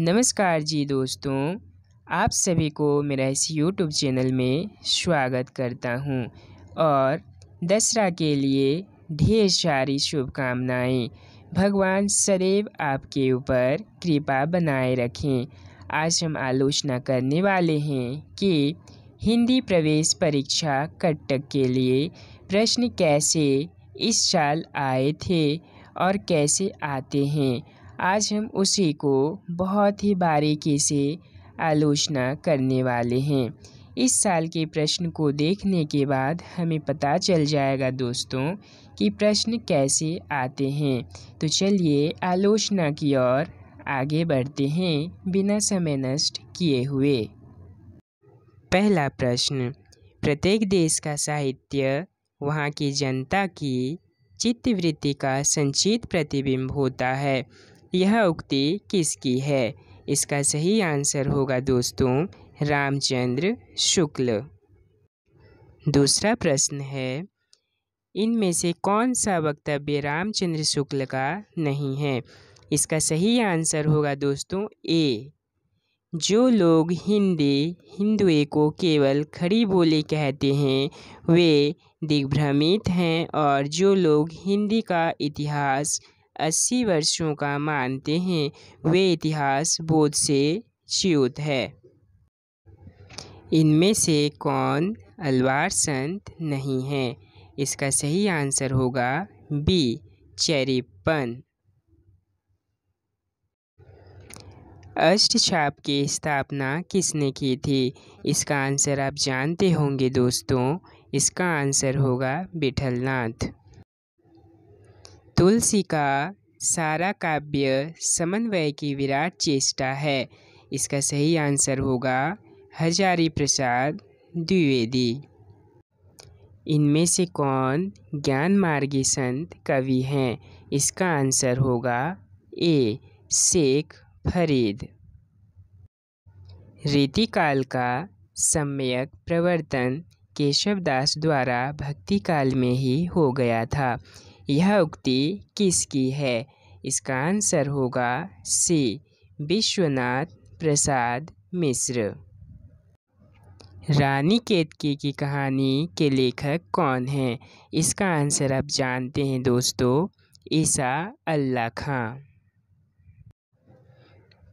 नमस्कार जी दोस्तों आप सभी को मेरा इस यूट्यूब चैनल में स्वागत करता हूँ और दसरा के लिए ढेर सारी शुभकामनाएं भगवान सदैव आपके ऊपर कृपा बनाए रखें आज हम आलोचना करने वाले हैं कि हिंदी प्रवेश परीक्षा कटक के लिए प्रश्न कैसे इस साल आए थे और कैसे आते हैं आज हम उसी को बहुत ही बारीकी से आलोचना करने वाले हैं इस साल के प्रश्न को देखने के बाद हमें पता चल जाएगा दोस्तों कि प्रश्न कैसे आते हैं तो चलिए आलोचना की ओर आगे बढ़ते हैं बिना समय नष्ट किए हुए पहला प्रश्न प्रत्येक देश का साहित्य वहाँ की जनता की चित्तवृत्ति का संचित प्रतिबिंब होता है यह उक्ति किसकी है इसका सही आंसर होगा दोस्तों रामचंद्र शुक्ल दूसरा प्रश्न है इनमें से कौन सा वक्तव्य रामचंद्र शुक्ल का नहीं है इसका सही आंसर होगा दोस्तों ए जो लोग हिंदी हिंदुए को केवल खड़ी बोली कहते हैं वे दिग्भ्रमित हैं और जो लोग हिंदी का इतिहास अस्सी वर्षों का मानते हैं वे इतिहास बोध से च्युत है इनमें से कौन अलवार संत नहीं है इसका सही आंसर होगा बी अष्ट अष्टछाप की स्थापना किसने की थी इसका आंसर आप जानते होंगे दोस्तों इसका आंसर होगा बिठलनाथ तुलसी का सारा काव्य समन्वय की विराट चेष्टा है इसका सही आंसर होगा हजारी प्रसाद द्विवेदी इनमें से कौन ज्ञान मार्गी संत कवि हैं इसका आंसर होगा ए शेख फरीद रीतिकाल का सम्यक प्रवर्तन केशवदास द्वारा भक्ति काल में ही हो गया था यह उक्ति किसकी है इसका आंसर होगा सी विश्वनाथ प्रसाद मिश्र रानी केतकी की कहानी के लेखक कौन हैं इसका आंसर आप जानते हैं दोस्तों ईसा अल्लाह खां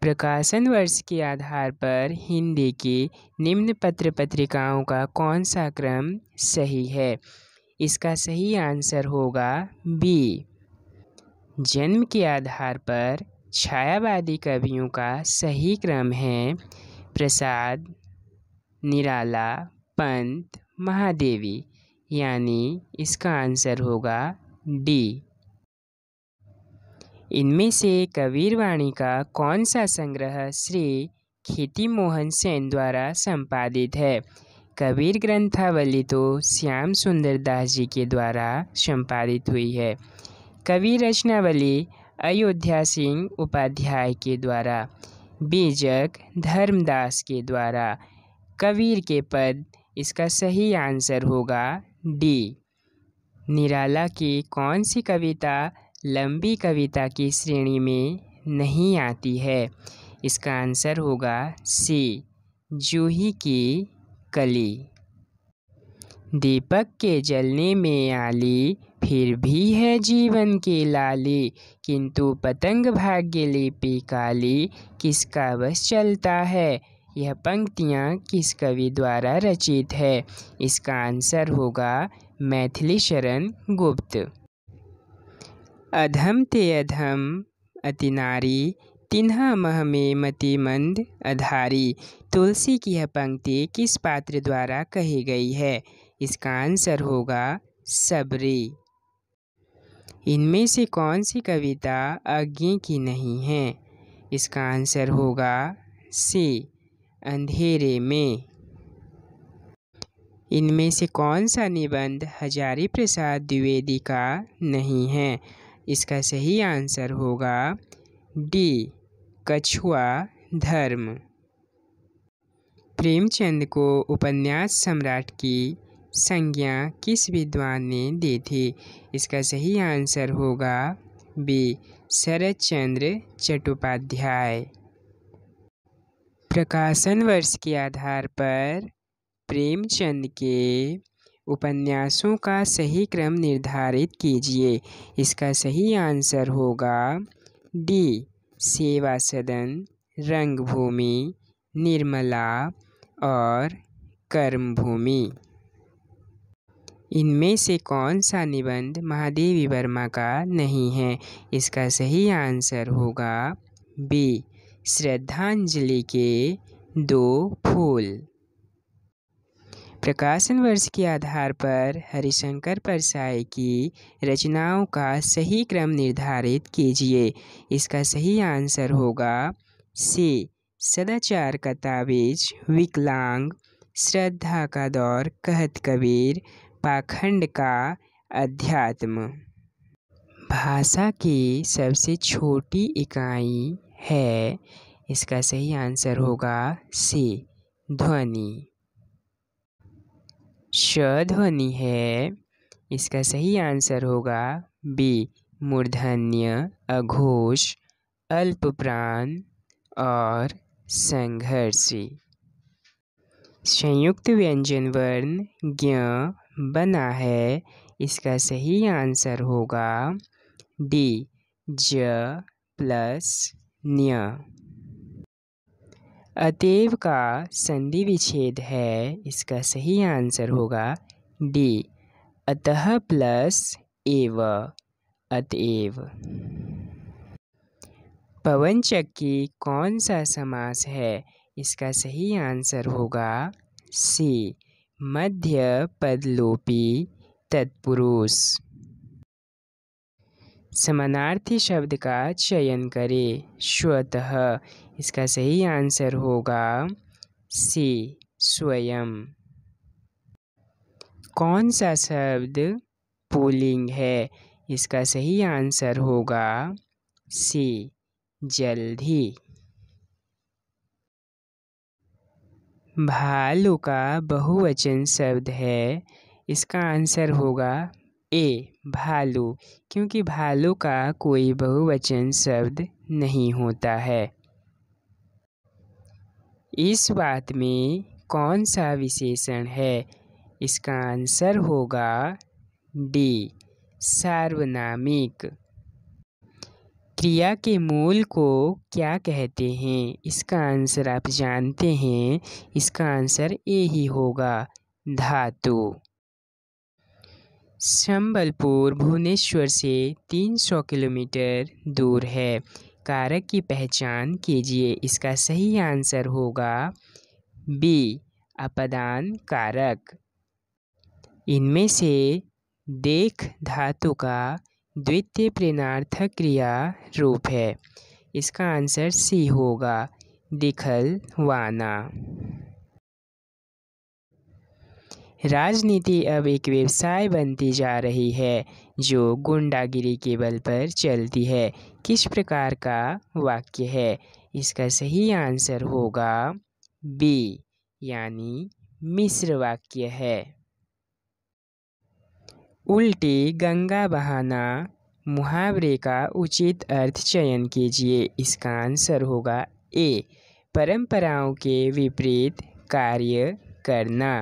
प्रकाशन वर्ष के आधार पर हिंदी की निम्न पत्र पत्रिकाओं का कौन सा क्रम सही है इसका सही आंसर होगा बी जन्म के आधार पर छायावादी कवियों का सही क्रम है प्रसाद निराला पंत महादेवी यानी इसका आंसर होगा डी इनमें से कबीर वाणी का कौन सा संग्रह श्री खेती मोहन सेन द्वारा संपादित है कबीर ग्रंथावली तो श्याम सुंदर दास जी के द्वारा संपादित हुई है कबीर रचनावली अयोध्या सिंह उपाध्याय के द्वारा बीजक धर्मदास के द्वारा कबीर के पद इसका सही आंसर होगा डी निराला की कौन सी कविता लंबी कविता की श्रेणी में नहीं आती है इसका आंसर होगा सी जूही की कली दीपक के जलने में आली फिर भी है जीवन की लाली किंतु पतंग भाग्य लिपि काली किसका बस चलता है यह पंक्तियाँ किस कवि द्वारा रचित है इसका आंसर होगा मैथिली शरण गुप्त अधम ते अधम अतिनारी तिन्हा मह में मति मंद अधारी तुलसी की यह पंक्ति किस पात्र द्वारा कही गई है इसका आंसर होगा सबरी इनमें से कौन सी कविता अज्ञे की नहीं है इसका आंसर होगा सी अंधेरे में इनमें से कौन सा निबंध हजारी प्रसाद द्विवेदी का नहीं है इसका सही आंसर होगा डी कछुआ धर्म प्रेमचंद को उपन्यास सम्राट की संज्ञा किस विद्वान ने दी थी इसका सही आंसर होगा बी शरद चंद्र चट्टोपाध्याय प्रकाशन वर्ष के आधार पर प्रेमचंद के उपन्यासों का सही क्रम निर्धारित कीजिए इसका सही आंसर होगा डी सेवा सदन रंगभूमि निर्मला और कर्मभूमि इनमें से कौन सा निबंध महादेवी वर्मा का नहीं है इसका सही आंसर होगा बी श्रद्धांजलि के दो फूल प्रकाशन वर्ष के आधार पर हरिशंकर परसाई की रचनाओं का सही क्रम निर्धारित कीजिए इसका सही आंसर होगा सी सदाचार का ताबीज विकलांग श्रद्धा का दौर कहत कबीर पाखंड का अध्यात्म भाषा की सबसे छोटी इकाई है इसका सही आंसर होगा सी ध्वनि श ध्वनि है इसका सही आंसर होगा बी मूर्धन्य अघोष अल्प प्राण और संघर्षी संयुक्त व्यंजन वर्ण ज्ञ बना है इसका सही आंसर होगा डी ज प्लस न्य अतएव का संधि विच्छेद है इसका सही आंसर होगा डी अतः प्लस एव अतएव पवन चक्की कौन सा समास है इसका सही आंसर होगा सी मध्य पदलोपी तत्पुरुष समानार्थी शब्द का चयन करें स्वतः इसका सही आंसर होगा सी स्वयं कौन सा शब्द पुलिंग है इसका सही आंसर होगा सी जल्दी भालू का बहुवचन शब्द है इसका आंसर होगा ए भालू क्योंकि भालू का कोई बहुवचन शब्द नहीं होता है इस बात में कौन सा विशेषण है इसका आंसर होगा डी सार्वनामिक क्रिया के मूल को क्या कहते हैं इसका आंसर आप जानते हैं इसका आंसर ए ही होगा धातु संबलपुर भुवनेश्वर से 300 किलोमीटर दूर है कारक की पहचान कीजिए इसका सही आंसर होगा बी अपदान कारक इनमें से देख धातु का द्वितीय प्रेरणार्थक क्रिया रूप है इसका आंसर सी होगा दिखलवाना राजनीति अब एक व्यवसाय बनती जा रही है जो गुंडागिरी के बल पर चलती है किस प्रकार का वाक्य है इसका सही आंसर होगा बी यानी मिश्र वाक्य है उल्टी गंगा बहाना मुहावरे का उचित अर्थ चयन कीजिए इसका आंसर होगा ए परंपराओं के विपरीत कार्य करना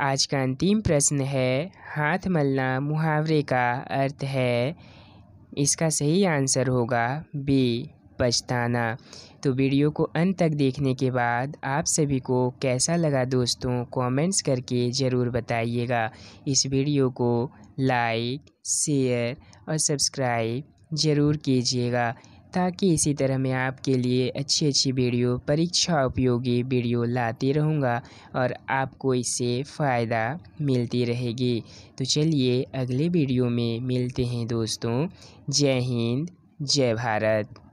आज का अंतिम प्रश्न है हाथ मलना मुहावरे का अर्थ है इसका सही आंसर होगा बी पछताना तो वीडियो को अंत तक देखने के बाद आप सभी को कैसा लगा दोस्तों कमेंट्स करके ज़रूर बताइएगा इस वीडियो को लाइक शेयर और सब्सक्राइब ज़रूर कीजिएगा ताकि इसी तरह मैं आपके लिए अच्छी अच्छी वीडियो परीक्षा उपयोगी वीडियो लाते रहूँगा और आपको इससे फ़ायदा मिलती रहेगी तो चलिए अगले वीडियो में मिलते हैं दोस्तों जय हिंद जय भारत